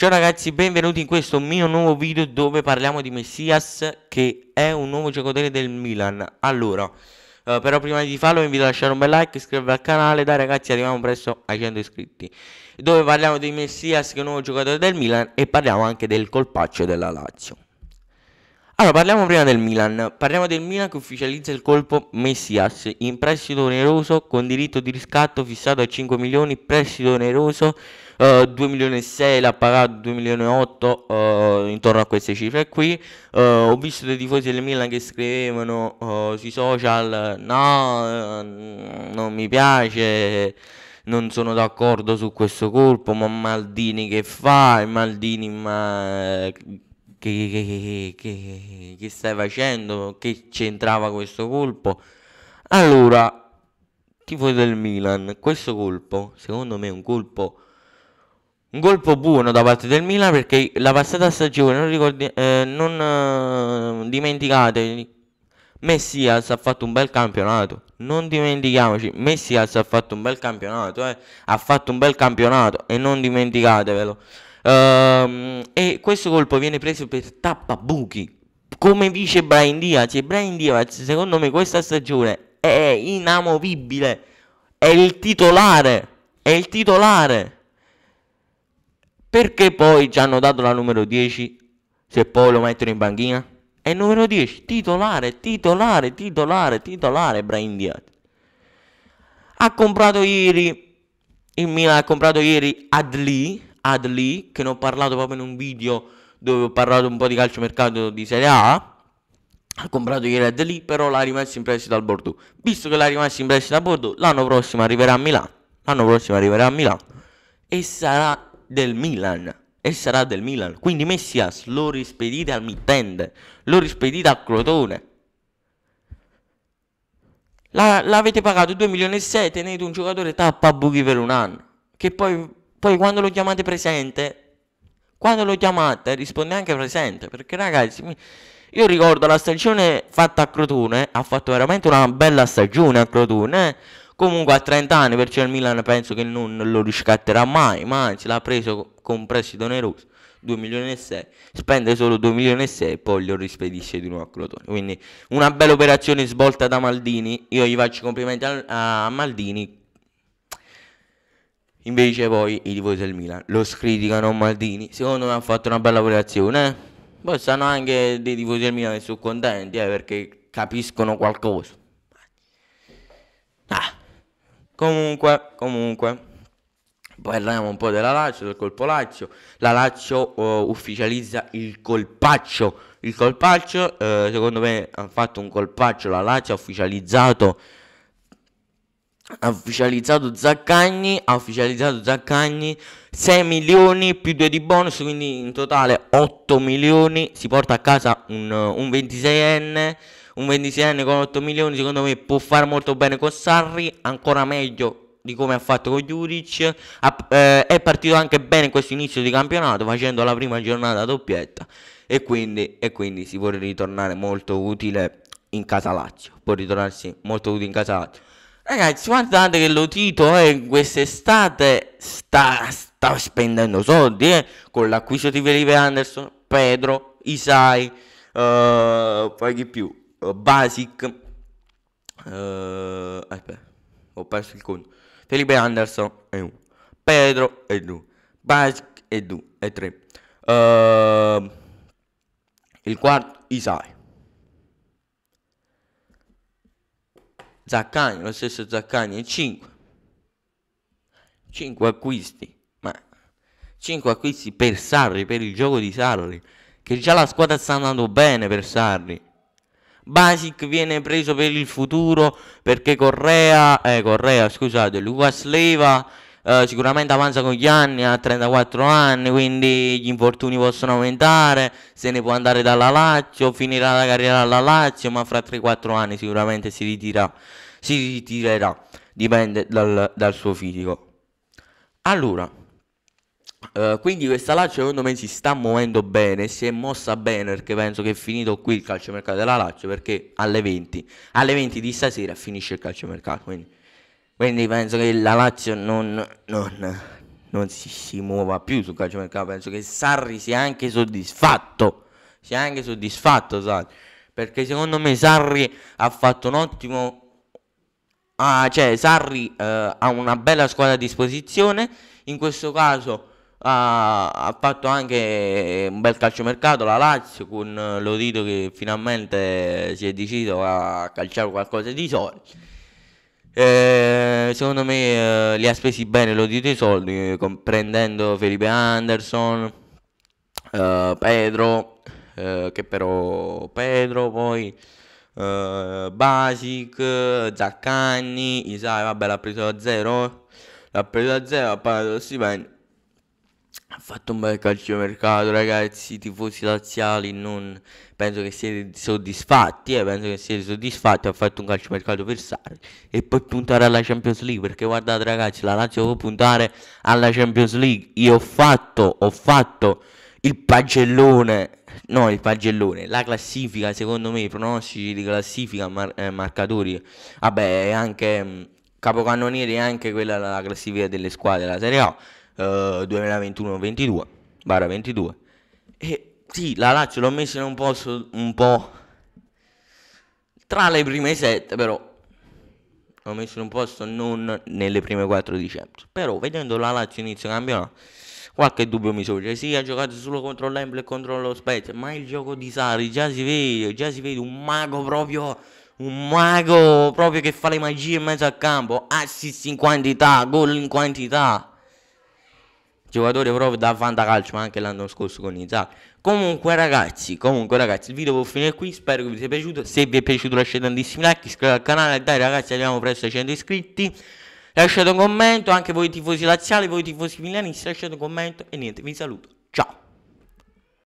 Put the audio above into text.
Ciao ragazzi, benvenuti in questo mio nuovo video dove parliamo di Messias che è un nuovo giocatore del Milan. Allora, eh, però prima di farlo vi invito a lasciare un bel like, iscrivervi al canale, dai ragazzi arriviamo presto ai 100 iscritti. Dove parliamo di Messias che è un nuovo giocatore del Milan e parliamo anche del colpaccio della Lazio. Allora, parliamo prima del Milan. Parliamo del Milan che ufficializza il colpo Messias in prestito oneroso con diritto di riscatto fissato a 5 milioni, prestito oneroso uh, eh, 2 milioni e 6 la Parà 2 milioni e 8 uh, eh, intorno a queste cifre qui uh, ho visto dei tifosi del Milan che scrivevano sui social no non mi piace non sono d'accordo su questo colpo ma Maldini che fa Maldini ma che, che, che, che, stai facendo? Che c'entrava questo colpo? Allora, tifosi del Milan, questo colpo, secondo me è un colpo un colpo buono da parte del Milan perché la passata stagione, non, ricordi, eh, non eh, dimenticate, Messias ha fatto un bel campionato. Non dimentichiamoci, Messias ha fatto un bel campionato, eh. ha fatto un bel campionato e non dimenticatevelo. Ehm, e questo colpo viene preso per tappabuchi. Come dice Brian Diaz, e Brian Diaz secondo me questa stagione è inamovibile. È il titolare, è il titolare. Perché poi ci hanno dato la numero 10 se poi lo mettono in banchina? È il numero 10, titolare, titolare, titolare, titolare, Brian Diaz. Ha comprato ieri, il Milan ha comprato ieri Adli, Adli, che ne ho parlato proprio in un video dove ho parlato un po' di calciomercato di Serie A. Ha comprato ieri Adli, però l'ha rimesso in prestito al Bordeaux. Visto che l'ha rimesso in prestito al Bordeaux, l'anno prossimo arriverà a Milano. L'anno prossimo arriverà a Milano e sarà del Milan e sarà del Milan. Quindi Messias lo rispedite al mittente, lo rispedite a Crotone. La, l'avete pagato 2 milioni e 6, tenete un giocatore tappa buchi per un anno. Che poi, poi quando lo chiamate presente, quando lo chiamate risponde anche presente. Perché ragazzi, mi... io ricordo la stagione fatta a Crotone, ha fatto veramente una bella stagione a Crotone. Eh? Comunque a 30 anni, perciò il Milan penso che non lo riscatterà mai, ma anzi l'ha preso con prestito oneroso. 2 milioni e 6 spende solo 2 milioni e 6 e poi lo rispedisce di nuovo a Crotone quindi una bella operazione svolta da Maldini io gli faccio complimenti a, a Maldini invece poi i tifosi del Milan lo scriticano Maldini secondo me ha fatto una bella operazione eh. poi stanno anche dei tifosi del Milan che sono contenti eh, perché capiscono qualcosa ah Comunque, comunque, parliamo un po' della Lazio, del colpo Lazio. La Lazio uh, ufficializza il colpaccio. Il colpaccio, uh, secondo me, ha fatto un colpaccio. La Lazio ha ufficializzato. Ha ufficializzato Zaccagni, ha ufficializzato Zaccagni 6 milioni più 2 di bonus, quindi in totale 8 milioni. Si porta a casa un, un 26enne un 26enne con 8 milioni secondo me può fare molto bene con Sarri, ancora meglio di come ha fatto con Juric ha, eh, è partito anche bene in questo inizio di campionato facendo la prima giornata doppietta e quindi, e quindi si può ritornare molto utile in casa Lazio può ritornarsi molto utile in casa Lazio ragazzi guardate che lo Tito eh, quest'estate sta, sta, spendendo soldi eh, con l'acquisto di Felipe Anderson Pedro Isai eh, poi chi più eh, Basic, eh, ho perso il conto, Felipe Anderson è 1, Pedro è 2, Basic è 2, E 3, eh, il quarto Isai. Zaccagni, lo stesso Zaccagni, è 5. 5 acquisti, ma 5 acquisti per Sarri, per il gioco di Sarri, che già la squadra sta andando bene per Sarri. Basic viene preso per il futuro perché Correa, eh, Correa scusate, Lucas Leva eh, sicuramente avanza con gli anni, ha 34 anni, quindi gli infortuni possono aumentare, se ne può andare dalla Lazio, finirà la carriera alla Lazio, ma fra 3-4 anni sicuramente si, ritira, si ritirerà, dipende dal, dal suo fisico. Allora, eh, quindi questa Lazio secondo me si sta muovendo bene, si è mossa bene perché penso che è finito qui il calciomercato della Lazio perché alle 20, alle 20 di stasera finisce il calciomercato, quindi, quindi penso che la Lazio non, non, non si, si, muova più sul calciomercato, penso che Sarri sia anche soddisfatto, sia anche soddisfatto Sarri, perché secondo me Sarri ha fatto un ottimo... Ah, cioè Sarri uh, ha una bella squadra a disposizione, in questo caso ha, ha, fatto anche un bel calciomercato la Lazio con eh, l'Odito che finalmente si è deciso a calciare qualcosa di soldi. Eh, secondo me eh, li ha spesi bene Lorito i soldi, eh, prendendo Felipe Anderson, eh, Pedro, eh, che però Pedro poi... Basic, Zaccagni, Isai, vabbè l'ha preso a zero, l'ha preso a zero, ha pagato lo stipendio, ha fatto un bel calcio mercato ragazzi, tifosi laziali, non penso che siete soddisfatti, eh, penso che siete soddisfatti, ha fatto un calcio mercato per Sarri e poi puntare alla Champions League, perché guardate ragazzi, la Lazio può puntare alla Champions League. Io ho fatto, ho fatto il pagellone, no, il pagellone, la classifica, secondo me i pronostici di classifica, mar- eh, marcatori, vabbè, anche mh, mm, capocannonieri anche quella la classifica delle squadre della Serie A 2021-22, eh, barra 22. E sì, la Lazio l'ho messa in un posto un po' tra le prime sette, però l'ho messa in un posto non nelle prime quattro di Champions. Però vedendo la Lazio inizio campionato, qualche dubbio mi sorge. Sì, ha giocato solo contro l'Emble e contro lo Spezia, ma il gioco di Sari già si vede, già si vede un mago proprio un mago proprio che fa le magie in mezzo al campo, assist in quantità, gol in quantità giocatore proprio da fantacalcio ma anche l'anno scorso con Isaac comunque ragazzi comunque ragazzi il video può finire qui spero che vi sia piaciuto se vi è piaciuto lasciate tantissimi like iscrivetevi al canale dai ragazzi arriviamo presto ai 100 iscritti lasciate un commento anche voi tifosi laziali voi tifosi milanisti lasciate un commento e niente vi saluto ciao